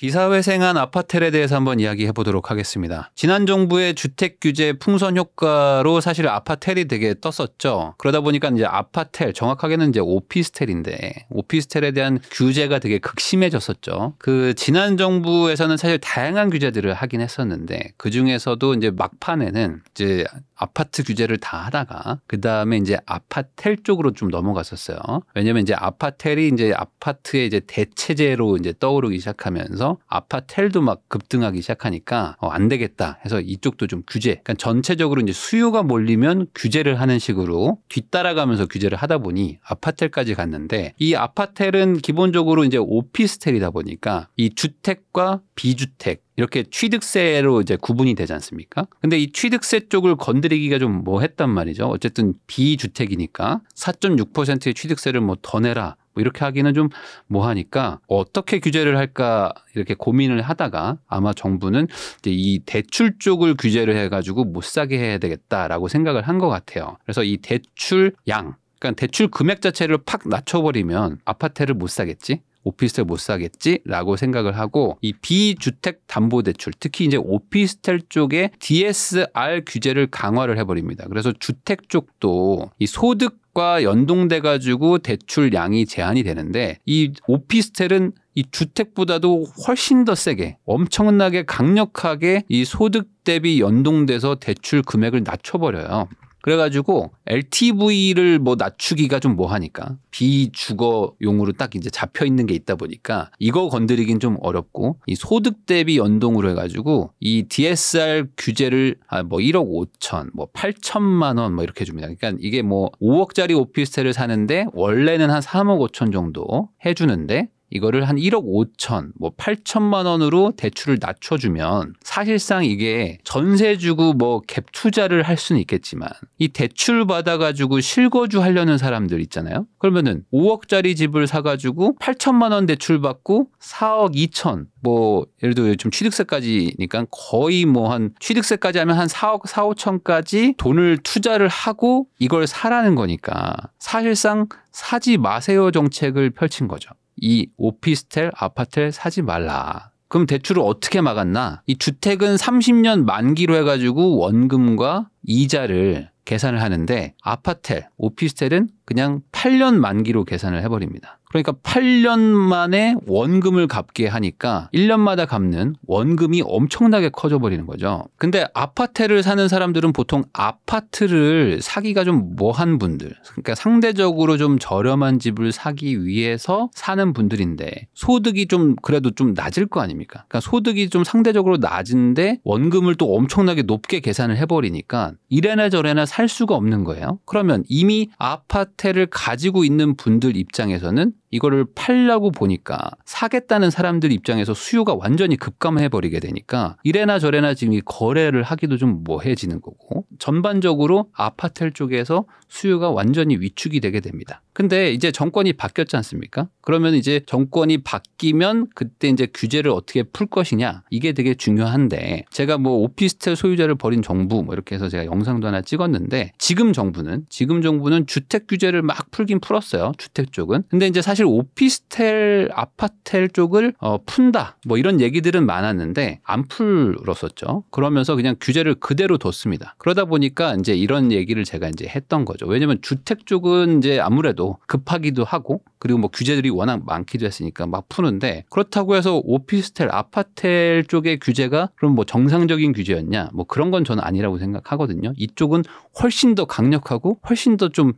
기사회생한 아파텔에 대해서 한번 이야기해 보도록 하겠습니다. 지난 정부의 주택 규제 풍선 효과로 사실 아파텔이 되게 떴었죠. 그러다 보니까 이제 아파텔, 정확하게는 이제 오피스텔인데 오피스텔에 대한 규제가 되게 극심해졌었죠. 그 지난 정부에서는 사실 다양한 규제들을 하긴 했었는데 그 중에서도 이제 막판에는 이제 아파트 규제를 다 하다가 그 다음에 이제 아파텔 쪽으로 좀 넘어갔었어요. 왜냐면 이제 아파텔이 이제 아파트의 이제 대체제로 이제 떠오르기 시작하면서 아파텔도 막 급등하기 시작하니까 어, 안 되겠다 해서 이쪽도 좀 규제. 그러니까 전체적으로 이제 수요가 몰리면 규제를 하는 식으로 뒤따라가면서 규제를 하다 보니 아파텔까지 갔는데 이 아파텔은 기본적으로 이제 오피스텔이다 보니까 이 주택과 비주택 이렇게 취득세로 이제 구분이 되지 않습니까? 근데 이 취득세 쪽을 건드리기가 좀 뭐 했단 말이죠. 어쨌든 비주택이니까 4.6%의 취득세를 뭐 더 내라. 뭐 이렇게 하기는 좀 뭐하니까 어떻게 규제를 할까 이렇게 고민을 하다가 아마 정부는 이제 이 대출 쪽을 규제를 해가지고 못 사게 해야 되겠다라고 생각을 한 것 같아요. 그래서 이 대출 양 그러니까 대출 금액 자체를 팍 낮춰버리면 아파트를 못 사겠지. 오피스텔 못 사겠지라고 생각을 하고 이 비주택 담보 대출 특히 이제 오피스텔 쪽에 DSR 규제를 강화를 해버립니다. 그래서 주택 쪽도 이 소득 과 연동돼 가지고 대출량이 제한이 되는데 이 오피스텔은 이 주택보다도 훨씬 더 세게 엄청나게 강력하게 이 소득 대비 연동돼서 대출 금액을 낮춰버려요. 그래가지고 LTV를 뭐 낮추기가 좀 뭐하니까 비주거용으로 딱 이제 잡혀 있는 게 있다 보니까 이거 건드리긴 좀 어렵고 이 소득 대비 연동으로 해가지고 이 DSR 규제를 아뭐 1억 5천, 뭐 8천만 뭐 원뭐 이렇게 줍니다. 그러니까 이게 뭐 5억짜리 오피스텔을 사는데 원래는 한 3억 5천 정도 해주는데 이거를 한 1억 5천, 뭐 8천만 원으로 대출을 낮춰주면 사실상 이게 전세 주고 뭐 갭 투자를 할 수는 있겠지만 이 대출 받아가지고 실거주 하려는 사람들 있잖아요. 그러면은 5억짜리 집을 사가지고 8천만 원 대출 받고 4억 2천 뭐 예를 들어 요즘 취득세까지니까 거의 뭐 한 취득세까지 하면 한 4억 4, 5천까지 돈을 투자를 하고 이걸 사라는 거니까 사실상 사지 마세요 정책을 펼친 거죠. 이 오피스텔, 아파트를 사지 말라. 그럼 대출을 어떻게 막았나? 이 주택은 30년 만기로 해가지고 원금과 이자를 계산을 하는데 아파텔, 오피스텔은 그냥 8년 만기로 계산을 해버립니다. 그러니까 8년 만에 원금을 갚게 하니까 1년마다 갚는 원금이 엄청나게 커져 버리는 거죠. 근데 아파트를 사는 사람들은 보통 아파트를 사기가 좀 뭐한 분들, 그러니까 상대적으로 좀 저렴한 집을 사기 위해서 사는 분들인데 소득이 좀 그래도 좀 낮을 거 아닙니까? 그러니까 소득이 좀 상대적으로 낮은데 원금을 또 엄청나게 높게 계산을 해버리니까 이래나 저래나 살 수가 없는 거예요. 그러면 이미 아파트를 가지고 있는 분들 입장에서는 이거를 팔려고 보니까 사겠다는 사람들 입장에서 수요가 완전히 급감해버리게 되니까 이래나 저래나 지금 이 거래를 하기도 좀 뭐해지는 거고 전반적으로 아파텔 쪽에서 수요가 완전히 위축이 되게 됩니다. 근데 이제 정권이 바뀌었지 않습니까? 그러면 이제 정권이 바뀌면 그때 이제 규제를 어떻게 풀 것이냐 이게 되게 중요한데 제가 뭐 오피스텔 소유자를 버린 정부 뭐 이렇게 해서 제가 영상도 하나 찍었는데 지금 정부는 지금 정부는 주택 규제를 막 풀긴 풀었어요. 주택 쪽은. 근데 이제 사실 사실 오피스텔 아파텔 쪽을 어, 푼다 뭐 이런 얘기들은 많았는데 안 풀었었죠. 그러면서 그냥 규제를 그대로 뒀습니다. 그러다 보니까 이제 이런 얘기를 제가 이제 했던 거죠. 왜냐면 주택 쪽은 이제 아무래도 급하기도 하고 그리고 뭐 규제들이 워낙 많기도 했으니까 막 푸는데 그렇다고 해서 오피스텔 아파텔 쪽의 규제가 그럼 뭐 정상적인 규제였냐 뭐 그런 건 저는 아니라고 생각하거든요. 이쪽은 훨씬 더 강력하고 훨씬 더좀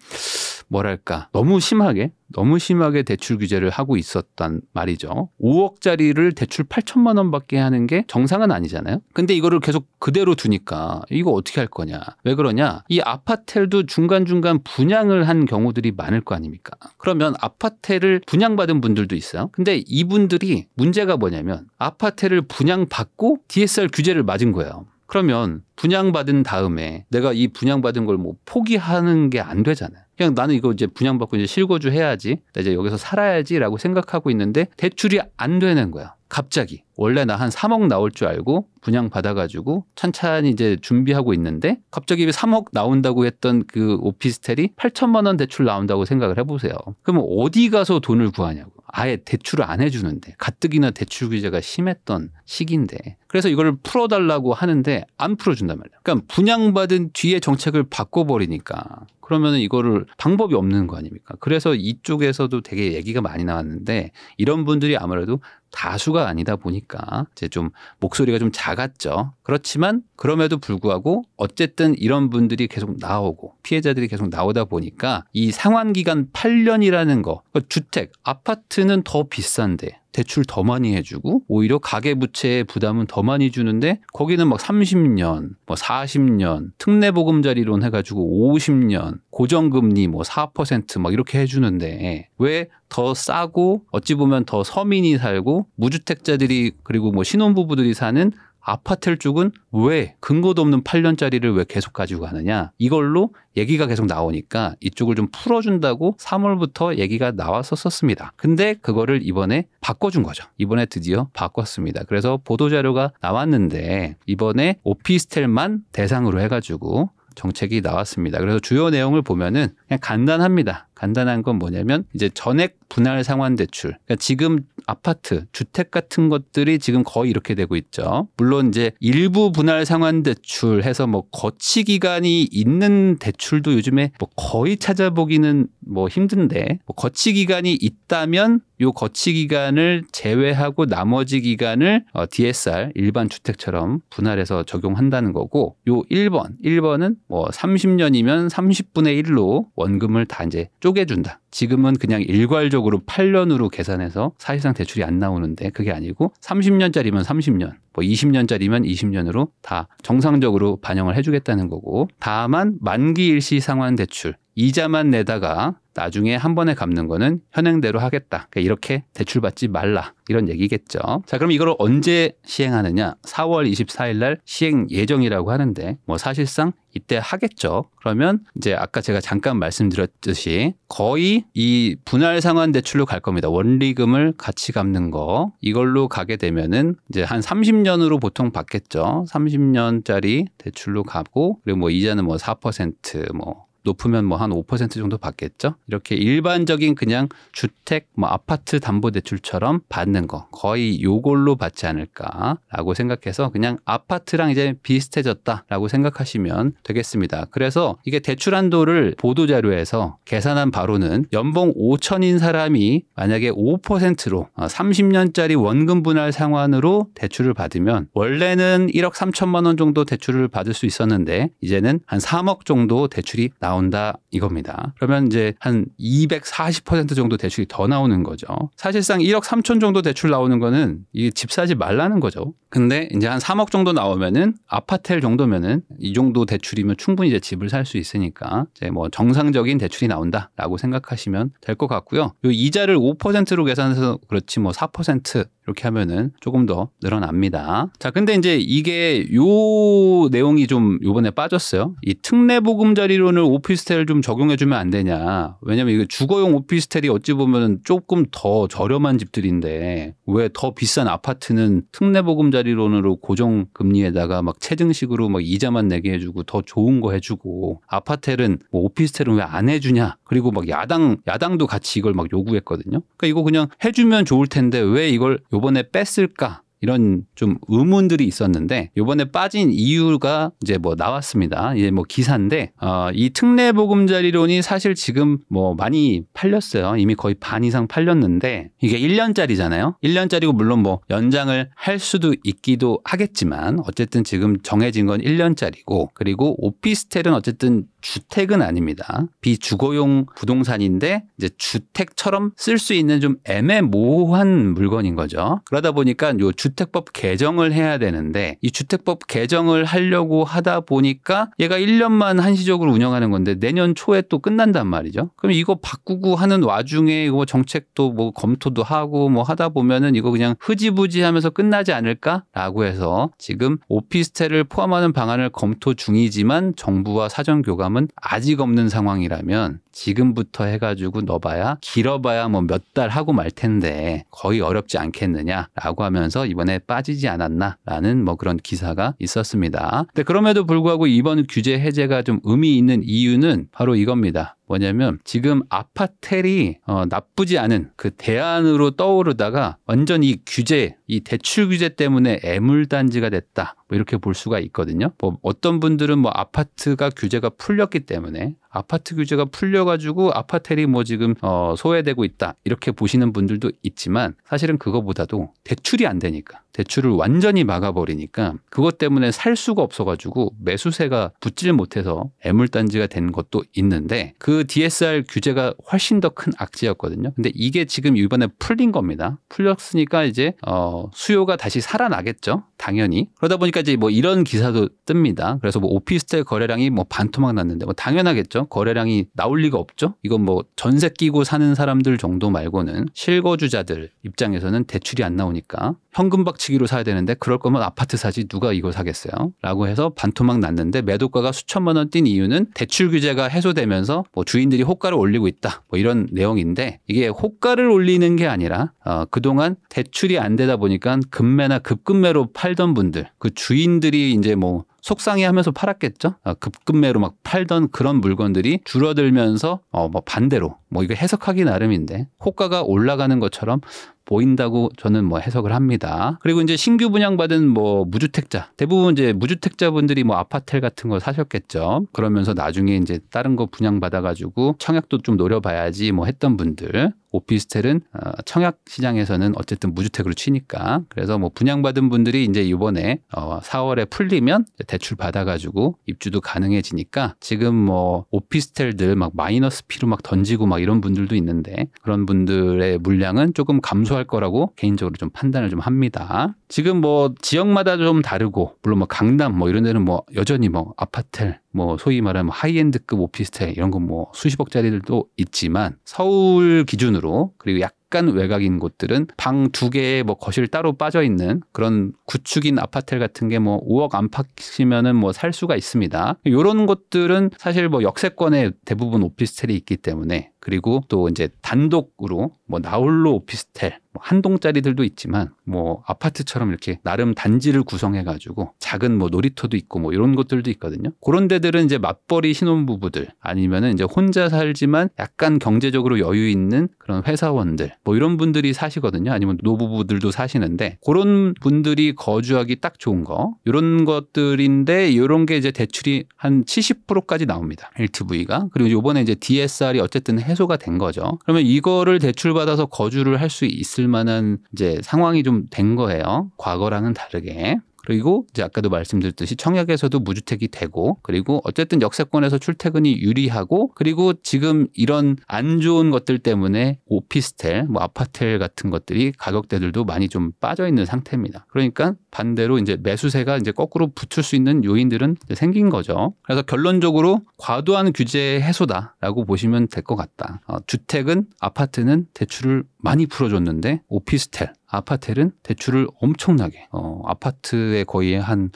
뭐랄까 너무 심하게 너무 심하게 대출 규제를 하고 있었단 말이죠. 5억짜리를 대출 8천만 원밖에 하는 게 정상은 아니잖아요. 근데 이거를 계속 그대로 두니까 이거 어떻게 할 거냐? 왜 그러냐? 이 아파텔도 중간중간 분양을 한 경우들이 많을 거 아닙니까? 그러면 아파텔을 분양받은 분들도 있어요. 근데 이분들이 문제가 뭐냐면 아파텔을 분양받고 DSR 규제를 맞은 거예요. 그러면 분양받은 다음에 내가 이 분양받은 걸 뭐 포기하는 게 안 되잖아요. 그냥 나는 이거 이제 분양받고 이제 실거주 해야지. 이제 여기서 살아야지라고 생각하고 있는데 대출이 안 되는 거야. 갑자기. 원래 나 한 3억 나올 줄 알고 분양 받아가지고 천천히 이제 준비하고 있는데 갑자기 3억 나온다고 했던 그 오피스텔이 8천만 원 대출 나온다고 생각을 해보세요. 그러면 어디 가서 돈을 구하냐고. 아예 대출을 안 해주는데 가뜩이나 대출 규제가 심했던 시기인데 그래서 이걸 풀어달라고 하는데 안 풀어준단 말이야. 그러니까 분양받은 뒤에 정책을 바꿔버리니까 그러면 이거를 방법이 없는 거 아닙니까? 그래서 이쪽에서도 되게 얘기가 많이 나왔는데 이런 분들이 아무래도 다수가 아니다 보니까 이제 좀 목소리가 좀 작았죠. 그렇지만 그럼에도 불구하고 어쨌든 이런 분들이 계속 나오고 피해자들이 계속 나오다 보니까 이 상환 기간 8년이라는 거 그러니까 주택 아파트는 더 비싼데 대출 더 많이 해주고 오히려 가계부채의 부담은 더 많이 주는데 거기는 막 30년, 뭐 40년, 특례보금자리론 해가지고 50년, 고정금리 뭐 4%막 이렇게 해주는데 왜 더 싸고 어찌 보면 더 서민이 살고 무주택자들이 그리고 뭐 신혼부부들이 사는 아파트를 쪽은 왜 근거도 없는 8년짜리를 왜 계속 가지고 가느냐 이걸로 얘기가 계속 나오니까 이쪽을 좀 풀어준다고 3월부터 얘기가 나왔었었습니다. 근데 그거를 이번에 바꿔준 거죠. 이번에 드디어 바꿨습니다. 그래서 보도자료가 나왔는데 이번에 오피스텔만 대상으로 해가지고 정책이 나왔습니다. 그래서 주요 내용을 보면은 그냥 간단합니다. 간단한 건 뭐냐면 이제 전액 분할 상환 대출. 그러니까 지금 아파트, 주택 같은 것들이 지금 거의 이렇게 되고 있죠. 물론 이제 일부 분할 상환 대출 해서 뭐 거치 기간이 있는 대출도 요즘에 뭐 거의 찾아보기는 뭐 힘든데 뭐 거치 기간이 있다면 요 거치 기간을 제외하고 나머지 기간을 어, DSR 일반 주택처럼 분할해서 적용한다는 거고 요 1번, 1번은 뭐 30년이면 30분의 1로 원금을 다 이제 조 쪼개준다. 지금은 그냥 일괄적으로 8년으로 계산해서 사실상 대출이 안 나오는데 그게 아니고 30년짜리면 30년, 뭐 20년짜리면 20년으로 다 정상적으로 반영을 해주겠다는 거고 다만 만기 일시 상환 대출 이자만 내다가 나중에 한 번에 갚는 거는 현행대로 하겠다. 그러니까 이렇게 대출받지 말라. 이런 얘기겠죠. 자, 그럼 이걸 언제 시행하느냐? 4월 24일 날 시행 예정이라고 하는데 뭐 사실상 이때 하겠죠. 그러면 이제 아까 제가 잠깐 말씀드렸듯이 거의 이 분할 상환 대출로 갈 겁니다. 원리금을 같이 갚는 거 이걸로 가게 되면은 이제 한 30년으로 보통 받겠죠. 30년짜리 대출로 가고 그리고 뭐 이자는 뭐 4%뭐 높으면 뭐 한 5% 정도 받겠죠. 이렇게 일반적인 그냥 주택 뭐 아파트 담보 대출처럼 받는 거 거의 요걸로 받지 않을까라고 생각해서 그냥 아파트랑 이제 비슷해졌다라고 생각하시면 되겠습니다. 그래서 이게 대출 한도를 보도 자료에서 계산한 바로는 연봉 5천인 사람이 만약에 5%로 30년짜리 아, 원금 분할 상환으로 대출을 받으면 원래는 1억 3천만 원 정도 대출을 받을 수 있었는데 이제는 한 3억 정도 대출이 나와 나온다 이겁니다. 그러면 이제 한 240% 정도 대출이 더 나오는 거죠. 사실상 1억 3천 정도 대출 나오는 거는 이 집 사지 말라는 거죠. 근데 이제 한 3억 정도 나오면은 아파텔 정도면은 이 정도 대출이면 충분히 이제 집을 살 수 있으니까 이제 뭐 정상적인 대출이 나온다라고 생각하시면 될 것 같고요. 요 이자를 5%로 계산해서 그렇지 뭐4% 이렇게 하면은 조금 더 늘어납니다. 자, 근데 이제 이게 요 내용이 좀 요번에 빠졌어요. 이 특례 보금자리론을 오피스텔 좀 적용해 주면 안 되냐. 왜냐면 이게 주거용 오피스텔이 어찌 보면 조금 더 저렴한 집들인데 왜 더 비싼 아파트는 특례 보금자리론으로 고정 금리에다가 막 체증식으로 막 이자만 내게 해 주고 더 좋은 거해 주고 아파텔은 뭐 오피스텔은 왜 안해 주냐. 그리고 막 야당 야당도 같이 이걸 막 요구했거든요. 그러니까 이거 그냥 해 주면 좋을 텐데 왜 이걸 요번에 뺐을까 이런 좀 의문들이 있었는데 요번에 빠진 이유가 이제 뭐 나왔습니다. 이제 뭐 기사인데 어, 이 특례 보금자리론이 사실 지금 뭐 많이 팔렸어요. 이미 거의 반 이상 팔렸는데 이게 1년짜리잖아요. 1년짜리고 물론 뭐 연장을 할 수도 있기도 하겠지만 어쨌든 지금 정해진 건 1년짜리고 그리고 오피스텔은 어쨌든 주택은 아닙니다. 비주거용 부동산인데 이제 주택처럼 쓸 수 있는 좀 애매모호한 물건인 거죠. 그러다 보니까 요 주, 주택법 개정을 해야 되는데 이 주택법 개정을 하려고 하다 보니까 얘가 1년만 한시적으로 운영하는 건데 내년 초에 또 끝난단 말이죠. 그럼 이거 바꾸고 하는 와중에 이거 뭐 정책도 뭐 검토도 하고 뭐 하다 보면은 이거 그냥 흐지부지 하면서 끝나지 않을까라고 해서 지금 오피스텔을 포함하는 방안을 검토 중이지만 정부와 사전 교감은 아직 없는 상황이라면 지금부터 해가지고 넣어봐야 길어봐야 뭐 몇 달 하고 말 텐데 거의 어렵지 않겠느냐라고 하면서 이번에 빠지지 않았나라는 뭐 그런 기사가 있었습니다. 근데 그럼에도 불구하고 이번 규제 해제가 좀 의미 있는 이유는 바로 이겁니다. 뭐냐면 지금 아파텔이 어, 나쁘지 않은 그 대안으로 떠오르다가 완전 히 규제, 이 대출 규제 때문에 애물단지가 됐다. 뭐 이렇게 볼 수가 있거든요. 뭐 어떤 분들은 뭐 아파트가 규제가 풀렸기 때문에 아파트 규제가 풀려가지고 아파텔이 뭐 지금 어, 소외되고 있다. 이렇게 보시는 분들도 있지만 사실은 그거보다도 대출이 안 되니까 대출을 완전히 막아버리니까 그것 때문에 살 수가 없어가지고 매수세가 붙질 못해서 애물단지가 된 것도 있는데 그그 DSR 규제가 훨씬 더 큰 악재였거든요. 근데 이게 지금 이번에 풀린 겁니다. 풀렸으니까 이제 어 수요가 다시 살아나겠죠. 당연히. 그러다 보니까 이제 뭐 이런 기사도 뜹니다. 그래서 뭐 오피스텔 거래량이 뭐 반토막 났는데 뭐 당연하겠죠. 거래량이 나올 리가 없죠. 이건 뭐 전세 끼고 사는 사람들 정도 말고는 실거주자들 입장에서는 대출이 안 나오니까 현금 박치기로 사야 되는데 그럴 거면 아파트 사지 누가 이걸 사겠어요? 라고 해서 반토막 났는데 매도가가 수천만 원 뛴 이유는 대출 규제가 해소되면서 뭐뭐 주인들이 호가를 올리고 있다 뭐 이런 내용인데 이게 호가를 올리는 게 아니라 어, 그동안 대출이 안 되다 보니까 급매나 급급매로 팔던 분들 그 주인들이 이제 뭐 속상해하면서 팔았겠죠. 어, 급급매로 막 팔던 그런 물건들이 줄어들면서 어 뭐 반대로 뭐 이거 해석하기 나름인데 호가가 올라가는 것처럼 보인다고 저는 뭐 해석을 합니다. 그리고 이제 신규 분양받은 뭐 무주택자 대부분 이제 무주택자분들이 뭐 아파트 같은 거 사셨겠죠. 그러면서 나중에 이제 다른 거 분양받아가지고 청약도 좀 노려봐야지 뭐 했던 분들 오피스텔은 어, 청약 시장에서는 어쨌든 무주택으로 치니까 그래서 뭐 분양받은 분들이 이제 이번에 4월에 어, 풀리면 대출 받아가지고 입주도 가능해지니까 지금 뭐 오피스텔들 막 마이너스 피로 막 던지고 막 이런 분들도 있는데 그런 분들의 물량은 조금 감소 감소할 거라고 개인적으로 좀 판단을 좀 합니다. 지금 뭐 지역마다 좀 다르고 물론 뭐 강남 뭐 이런 데는 뭐 여전히 뭐 아파텔 뭐 소위 말하는 뭐 하이엔드급 오피스텔 이런 건 뭐 수십억짜리들도 있지만 서울 기준으로 그리고 약간 외곽인 곳들은 방 두 개에 뭐 거실 따로 빠져 있는 그런 구축인 아파트 같은 게 뭐 5억 안팎이면은 뭐 살 수가 있습니다. 요런 곳들은 사실 뭐 역세권에 대부분 오피스텔이 있기 때문에 그리고 또 이제 단독으로 뭐 나홀로 오피스텔 뭐한 동짜리들도 있지만 뭐 아파트처럼 이렇게 나름 단지를 구성해 가지고 작은 뭐 놀이터도 있고 뭐 이런 것들도 있거든요. 그런 데들은 이제 맞벌이 신혼부부들 아니면은 이제 혼자 살지만 약간 경제적으로 여유 있는 그런 회사원들 뭐 이런 분들이 사시거든요. 아니면 노부부들도 사시는데 그런 분들이 거주하기 딱 좋은 거 이런 것들인데 이런 게 이제 대출이 한 70%까지 나옵니다. LTV가 그리고 요번에 이제 DSR이 어쨌든 해소가 된 거죠. 그러면 이거를 대출받아서 거주를 할 수 있을 만한 이제 상황이 좀 좀된 거예요. 과거랑은 다르게. 그리고 이제 아까도 말씀드렸듯이 청약에서도 무주택이 되고 그리고 어쨌든 역세권에서 출퇴근이 유리하고 그리고 지금 이런 안 좋은 것들 때문에 오피스텔, 뭐 아파트 같은 것들이 가격대들도 많이 좀 빠져 있는 상태입니다. 그러니까 반대로 이제 매수세가 이제 거꾸로 붙을 수 있는 요인들은 생긴 거죠. 그래서 결론적으로 과도한 규제 해소다라고 보시면 될 것 같다. 어, 주택은 아파트는 대출을 많이 풀어줬는데 오피스텔 아파텔은 대출을 엄청나게 어, 아파트에 거의 한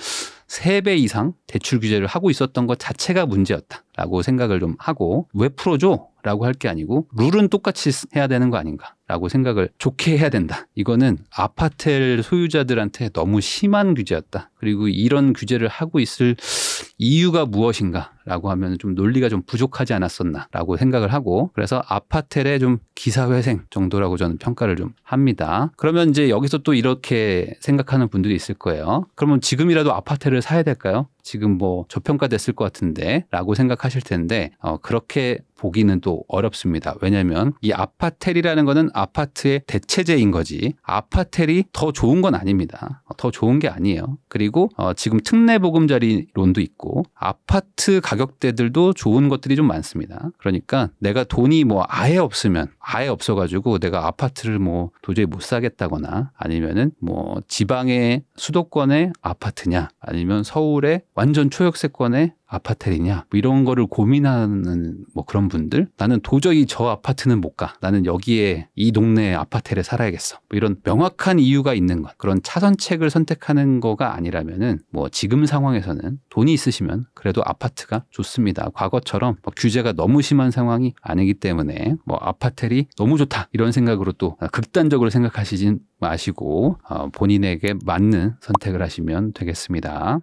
3배 이상 대출 규제를 하고 있었던 것 자체가 문제였다라고 생각을 좀 하고 왜 풀어줘? 라고 할 게 아니고 룰은 똑같이 해야 되는 거 아닌가라고 생각을 좋게 해야 된다. 이거는 아파텔 소유자들한테 너무 심한 규제였다. 그리고 이런 규제를 하고 있을 이유가 무엇인가? 라고 하면 좀 논리가 좀 부족하지 않았었나 라고 생각을 하고 그래서 아파텔의 좀 기사회생 정도라고 저는 평가를 좀 합니다. 그러면 이제 여기서 또 이렇게 생각하는 분들이 있을 거예요. 그러면 지금이라도 아파텔을 사야 될까요? 지금 뭐 저평가됐을 것 같은데 라고 생각하실 텐데 어, 그렇게 보기는 또 어렵습니다. 왜냐하면 이 아파텔이라는 거는 아파트의 대체제인 거지 아파텔이 더 좋은 건 아닙니다. 어, 더 좋은 게 아니에요. 그리고 어, 지금 특례 보금자리론도 있고 아파트 가 가격대들도 좋은 것들이 좀 많습니다. 그러니까 내가 돈이 뭐 아예 없으면 아예 없어가지고 내가 아파트를 뭐 도저히 못 사겠다거나 아니면은 뭐 지방의 수도권의 아파트냐 아니면 서울의 완전 초역세권의 아파트이냐뭐 이런 거를 고민하는 뭐 그런 분들 나는 도저히 저 아파트는 못 가 나는 여기에 이 동네 아파트를 살아야겠어 뭐 이런 명확한 이유가 있는 것 그런 차선책을 선택하는 거가 아니라면은 뭐 지금 상황에서는 돈이 있으시면 그래도 아파트가 좋습니다 과거처럼 뭐 규제가 너무 심한 상황이 아니기 때문에 뭐아파트리 너무 좋다 이런 생각으로 또 극단적으로 생각하시진 마시고 어 본인에게 맞는 선택을 하시면 되겠습니다.